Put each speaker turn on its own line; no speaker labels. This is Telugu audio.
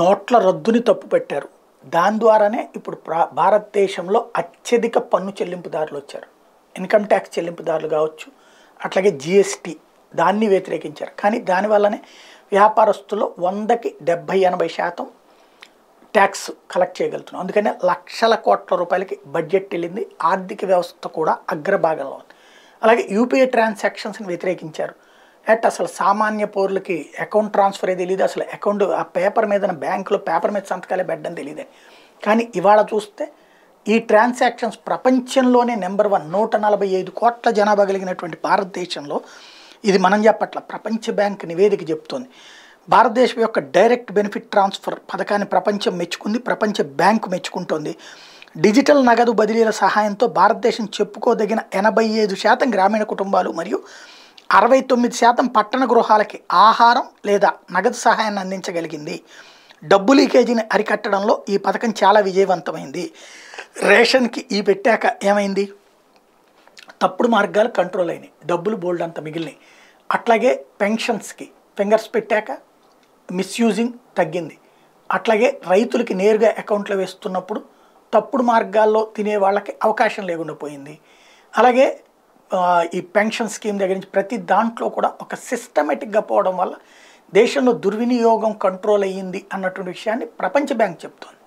నోట్ల రద్దుని తప్పుపెట్టారు దాని ద్వారానే ఇప్పుడు భారతదేశంలో అత్యధిక పన్ను చెల్లింపుదారులు వచ్చారు ఇన్కమ్ ట్యాక్స్ చెల్లింపుదారులు కావచ్చు అట్లాగే జిఎస్టీ దాన్ని వ్యతిరేకించారు కానీ దానివల్లనే వ్యాపారస్తులు వందకి డెబ్భై ఎనభై శాతం ట్యాక్స్ కలెక్ట్ చేయగలుగుతున్నాం అందుకనే లక్షల కోట్ల రూపాయలకి బడ్జెట్ వెళ్ళింది ఆర్థిక వ్యవస్థ కూడా అగ్రభాగంలో ఉంది అలాగే యూపీఐ ట్రాన్సాక్షన్స్ని వ్యతిరేకించారు అట్ అసలు సామాన్య పౌరులకి అకౌంట్ ట్రాన్స్ఫరే తెలియదు అసలు అకౌంట్ ఆ పేపర్ మీద బ్యాంకులో పేపర్ మీద సంతకాలే పెట్టడం తెలియదు కానీ ఇవాళ చూస్తే ఈ ట్రాన్సాక్షన్స్ ప్రపంచంలోనే నెంబర్ వన్ నూట నలభై ఐదు కోట్ల జనాభా కలిగినటువంటి భారతదేశంలో ఇది మనం చెప్పట్ల ప్రపంచ బ్యాంక్ నివేదిక చెప్తుంది భారతదేశం యొక్క డైరెక్ట్ బెనిఫిట్ ట్రాన్స్ఫర్ పథకాన్ని ప్రపంచం మెచ్చుకుంది ప్రపంచ బ్యాంక్ మెచ్చుకుంటోంది డిజిటల్ నగదు బదిలీల సహాయంతో భారతదేశం చెప్పుకోదగిన ఎనభై ఐదు శాతం గ్రామీణ కుటుంబాలు మరియు అరవై తొమ్మిది శాతం పట్టణ గృహాలకి ఆహారం లేదా నగదు సహాయాన్ని అందించగలిగింది డబ్బు లీకేజీని అరికట్టడంలో ఈ పథకం చాలా విజయవంతమైంది రేషన్కి ఈ పెట్టాక ఏమైంది తప్పుడు మార్గాలు కంట్రోల్ అయినాయి డబ్బులు బోల్డ్ అంత మిగిలినాయి అట్లాగే పెన్షన్స్కి ఫింగర్స్ పెట్టాక మిస్యూజింగ్ తగ్గింది అట్లాగే రైతులకి నేరుగా అకౌంట్లో వేస్తున్నప్పుడు తప్పుడు మార్గాల్లో తినే వాళ్ళకి అవకాశం లేకుండా పోయింది అలాగే ఈ పెన్షన్ స్కీమ్ దగ్గర నుంచి ప్రతి దాంట్లో కూడా ఒక సిస్టమేటిక్గా పోవడం వల్ల దేశంలో దుర్వినియోగం కంట్రోల్ అయ్యింది అన్నటువంటి విషయాన్ని ప్రపంచ బ్యాంక్ చెప్తోంది